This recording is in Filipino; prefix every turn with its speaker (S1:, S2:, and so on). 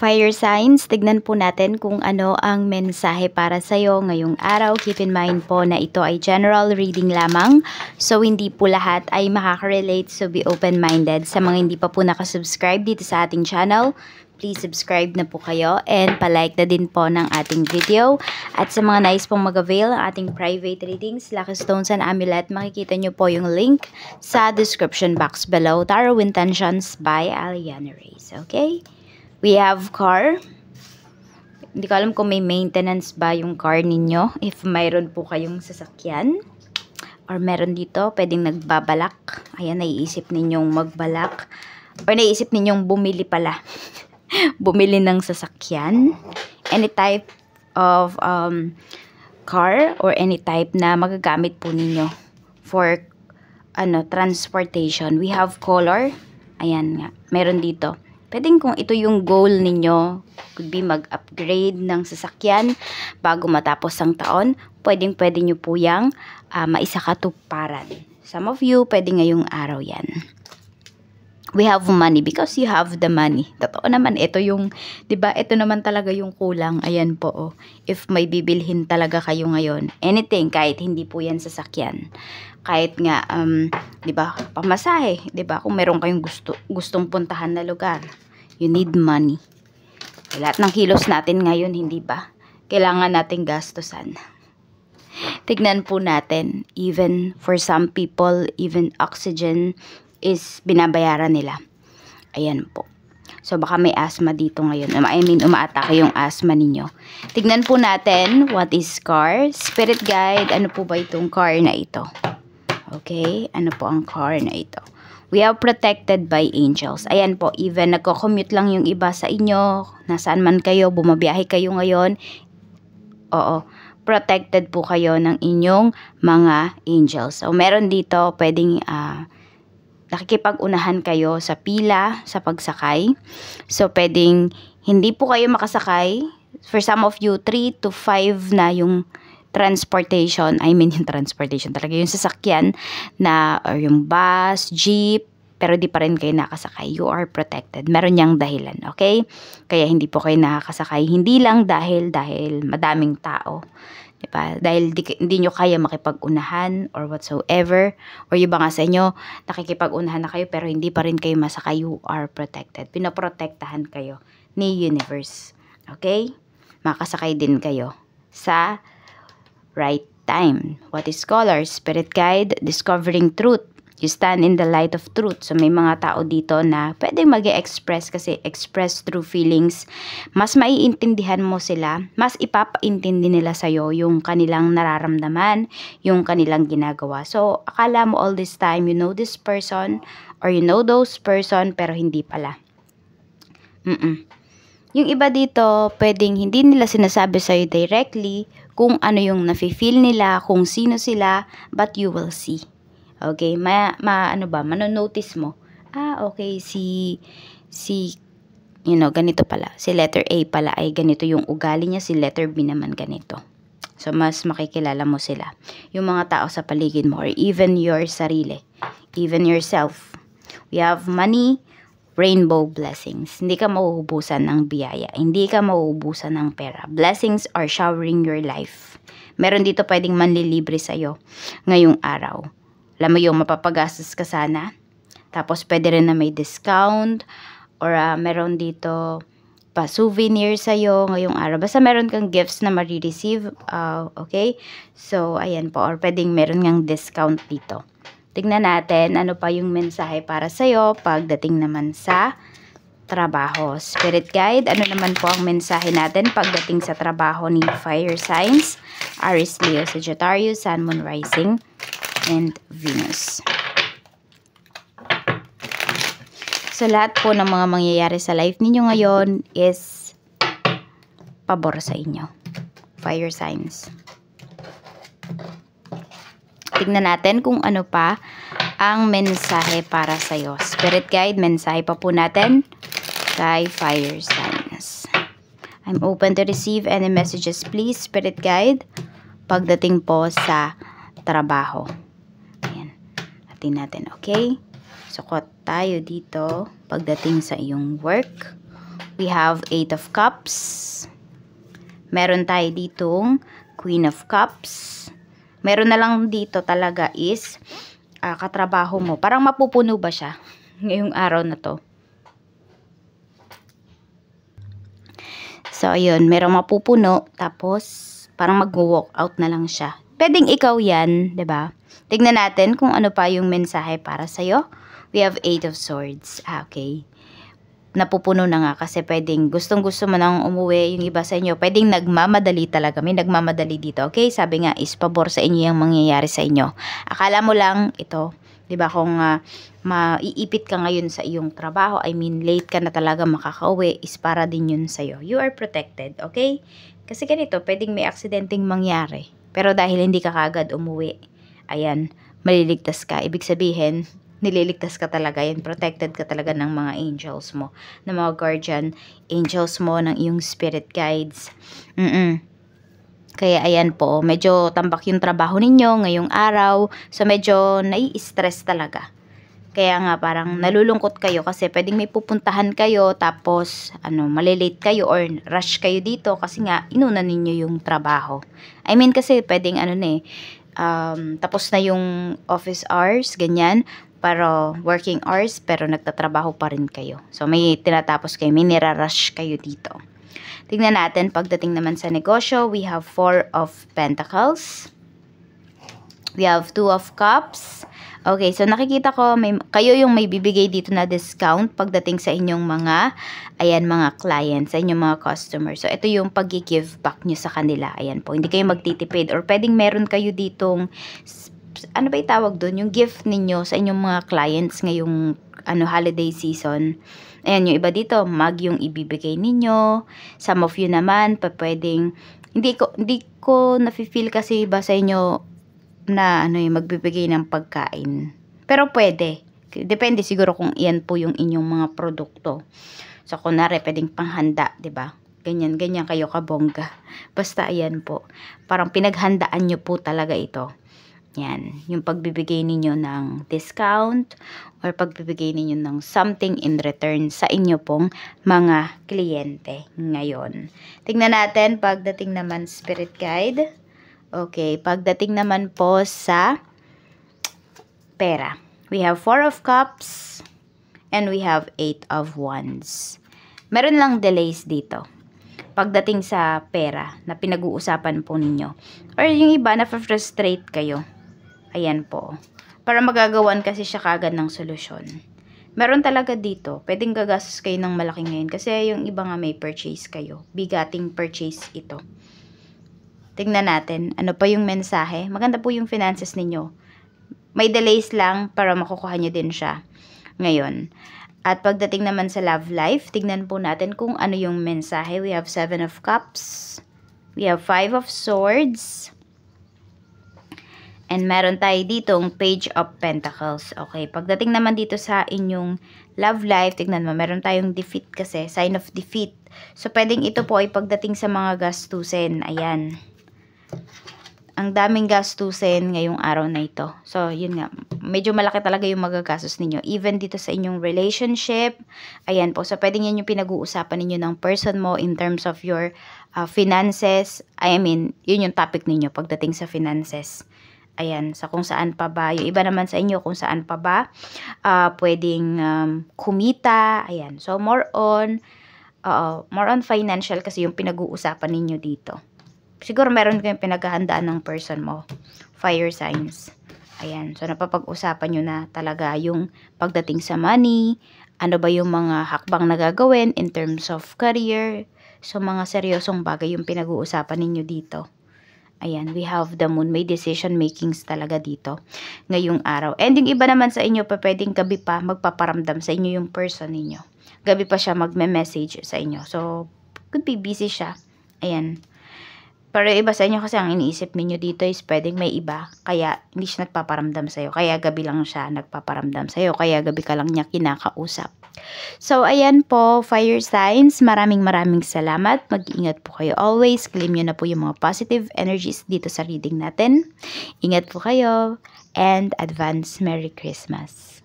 S1: Fire signs, tignan po natin kung ano ang mensahe para sa'yo ngayong araw. Keep in mind po na ito ay general reading lamang. So, hindi po lahat ay makaka-relate. So, be open-minded. Sa mga hindi pa po nakasubscribe dito sa ating channel, please subscribe na po kayo and palike na din po ng ating video. At sa mga nice pong mag-avail ang ating private readings, Lucky Stones and Amulet, makikita nyo po yung link sa description box below. Tarot Intentions by Aliana Reyes. Okay? We have car. Hindi ko alam kung may maintenance ba yung car ninyo. If mayroon po kayong sasakyan. Or meron dito, pwedeng nagbabalak. Ayan, naiisip ninyong magbalak. Or naiisip ninyong bumili pala. bumili ng sasakyan. Any type of um, car or any type na magagamit po ninyo for ano, transportation. We have color. Ayan nga. Meron dito. Pwedeng kung ito yung goal ninyo, could be mag-upgrade ng sasakyan bago matapos ang taon, pwedeng pwede nyo po yung uh, ah, maisakatuparan. Some of you, pwede ngayong araw yan we have money because you have the money. Totoo naman, ito yung, di ba, ito naman talaga yung kulang. Ayan po, oh. If may bibilhin talaga kayo ngayon, anything, kahit hindi po yan sasakyan. Kahit nga, um, di ba, pamasahe, di ba, kung meron kayong gusto, gustong puntahan na lugar, you need money. Lahat ng kilos natin ngayon, hindi ba? Kailangan nating gastusan tignan po natin even for some people even oxygen is binabayaran nila. Ayan po. So, baka may asthma dito ngayon. Um, I mean, umaatake yung asthma ninyo. Tignan po natin, what is car? Spirit guide, ano po ba itong car na ito? Okay, ano po ang car na ito? We are protected by angels. Ayan po, even nagko-commute lang yung iba sa inyo, nasaan man kayo, bumabiyahe kayo ngayon. Oo, protected po kayo ng inyong mga angels. So, meron dito, pwedeng... Uh, nakikipag-unahan kayo sa pila, sa pagsakay. So, pwedeng hindi po kayo makasakay. For some of you, 3 to 5 na yung transportation. I mean, yung transportation talaga. Yung sasakyan na, or yung bus, jeep, pero di pa rin kayo nakasakay. You are protected. Meron niyang dahilan, okay? Kaya hindi po kayo nakasakay. Hindi lang dahil, dahil madaming tao. Diba? Dahil di, hindi nyo kaya makipagunahan or whatsoever. Or yung nga sa inyo, nakikipag-unahan na kayo pero hindi pa rin kayo masaka. You are protected. Pinaprotektahan kayo ni universe. Okay? Makasakay din kayo sa right time. What is color? Spirit guide, discovering truth you stand in the light of truth. So, may mga tao dito na pwedeng mag express kasi express through feelings. Mas maiintindihan mo sila, mas ipapaintindi nila sa'yo yung kanilang nararamdaman, yung kanilang ginagawa. So, akala mo all this time, you know this person or you know those person, pero hindi pala. Mm-mm. Yung iba dito, pwedeng hindi nila sinasabi sa'yo directly kung ano yung nafe-feel nila, kung sino sila, but you will see. Okay, ma, ma ano ba, manonotice mo. Ah, okay, si, si, you know, ganito pala. Si letter A pala ay ganito yung ugali niya, si letter B naman ganito. So, mas makikilala mo sila. Yung mga tao sa paligid mo or even your sarili. Even yourself. We have money, rainbow blessings. Hindi ka mauubusan ng biyaya. Hindi ka mauubusan ng pera. Blessings are showering your life. Meron dito pwedeng manlilibre sa'yo ngayong araw alam mo yung mapapagastos ka sana. Tapos, pwede rin na may discount or uh, meron dito pa souvenir sa'yo ngayong araw. Basta meron kang gifts na marireceive, uh, ah, okay? So, ayan po. Or pwedeng meron ngang discount dito. Tignan natin ano pa yung mensahe para sa'yo pagdating naman sa trabaho. Spirit Guide, ano naman po ang mensahe natin pagdating sa trabaho ni Fire Signs, Aries, Leo, Sagittarius, Sun, Moon, Rising, and Venus. So, lahat po ng mga mangyayari sa life ninyo ngayon is pabor sa inyo. Fire signs. Tingnan natin kung ano pa ang mensahe para sa sa'yo. Spirit guide, mensahe pa po natin kay fire signs. I'm open to receive any messages please, spirit guide, pagdating po sa trabaho din natin, okay? Sukot tayo dito pagdating sa iyong work. We have 8 of Cups. Meron tayo ditong Queen of Cups. Meron na lang dito talaga is uh, katrabaho mo. Parang mapupuno ba siya ngayong araw na to? So, ayun. Meron mapupuno. Tapos, parang mag-walk out na lang siya. Pwedeng ikaw yan, ba? Diba? Tignan natin kung ano pa yung mensahe para sa'yo. We have Eight of Swords. Ah, okay. Napupuno na nga kasi pwedeng gustong gusto mo nang umuwi yung iba sa inyo. Pwedeng nagmamadali talaga. May nagmamadali dito. Okay, sabi nga is pabor sa inyo yung mangyayari sa inyo. Akala mo lang ito. 'di ba kung uh, maiipit ka ngayon sa iyong trabaho, I mean late ka na talaga makakauwi is para din 'yun sa iyo. You are protected, okay? Kasi ganito, pwedeng may aksidenteng mangyari. Pero dahil hindi ka kagad umuwi, ayan, maliligtas ka. Ibig sabihin, nililigtas ka talaga yan, protected ka talaga ng mga angels mo, ng mga guardian angels mo, ng iyong spirit guides. Mm, -mm. Kaya ayan po, medyo tambak yung trabaho ninyo ngayong araw. So medyo nai-stress talaga. Kaya nga parang nalulungkot kayo kasi pwedeng may pupuntahan kayo tapos ano, malilate kayo or rush kayo dito kasi nga inuna ninyo yung trabaho. I mean kasi pwedeng ano na eh, um, tapos na yung office hours, ganyan, pero working hours pero nagtatrabaho pa rin kayo. So may tinatapos kayo, may nirarush kayo dito. Tingnan natin pagdating naman sa negosyo, we have 4 of pentacles. We have 2 of cups Okay, so nakikita ko may, kayo yung may bibigay dito na discount pagdating sa inyong mga, ayan, mga clients, sa inyong mga customers. So, ito yung pag-give back nyo sa kanila. Ayan po, hindi kayo magtitipid or pwedeng meron kayo ditong ano ba itawag doon? Yung gift ninyo sa inyong mga clients ngayong ano, holiday season. Ayan, yung iba dito, mag yung ibibigay ninyo. Some of you naman, pa pwedeng, hindi ko, hindi ko nafe-feel kasi ba sa inyo na ano yung eh, magbibigay ng pagkain. Pero pwede. Depende siguro kung iyan po yung inyong mga produkto. So, kunwari, pwedeng panghanda, ba diba? Ganyan, ganyan kayo kabongga. Basta, ayan po. Parang pinaghandaan nyo po talaga ito. Yan. Yung pagbibigay ninyo ng discount or pagbibigay ninyo ng something in return sa inyo pong mga kliyente ngayon. Tingnan natin pagdating naman spirit guide. Okay, pagdating naman po sa pera. We have 4 of cups and we have 8 of wands. Meron lang delays dito pagdating sa pera na pinag-uusapan po ninyo. Or yung iba na frustrate kayo. Ayan po. Para magagawan kasi siya kagad ng solusyon. Meron talaga dito. Pwedeng gagastos kayo ng malaki ngayon kasi yung iba nga may purchase kayo. Bigating purchase ito tingnan natin ano pa yung mensahe. Maganda po yung finances ninyo. May delays lang para makukuha nyo din siya ngayon. At pagdating naman sa love life, tignan po natin kung ano yung mensahe. We have seven of cups. We have five of swords. And meron tayo ditong page of pentacles. Okay, pagdating naman dito sa inyong love life, tignan mo, meron tayong defeat kasi, sign of defeat. So, pwedeng ito po ay pagdating sa mga gastusin. Ayan ang daming gastusin ngayong araw na ito. So, yun nga. Medyo malaki talaga yung magagastos ninyo. Even dito sa inyong relationship. Ayan po. So, pwedeng yan yung pinag-uusapan ninyo ng person mo in terms of your uh, finances. I mean, yun yung topic ninyo pagdating sa finances. Ayan. Sa kung saan pa ba. Yung iba naman sa inyo kung saan pa ba. Uh, pwedeng um, kumita. Ayan. So, more on, uh, more on financial kasi yung pinag-uusapan ninyo dito siguro meron kayong pinaghahandaan ng person mo. Fire signs. Ayan. So, napapag-usapan nyo na talaga yung pagdating sa money, ano ba yung mga hakbang na gagawin in terms of career. So, mga seryosong bagay yung pinag-uusapan ninyo dito. Ayan, we have the moon. May decision makings talaga dito ngayong araw. And yung iba naman sa inyo, pwedeng gabi pa magpaparamdam sa inyo yung person ninyo. Gabi pa siya magme-message sa inyo. So, could be busy siya. Ayan. Pero iba sa inyo kasi ang iniisip ninyo dito is pwedeng may iba. Kaya hindi siya nagpaparamdam sa'yo. Kaya gabi lang siya nagpaparamdam sa'yo. Kaya gabi ka lang niya kinakausap. So, ayan po, fire signs. Maraming maraming salamat. Mag-iingat po kayo always. Claim nyo na po yung mga positive energies dito sa reading natin. Ingat po kayo. And advance Merry Christmas.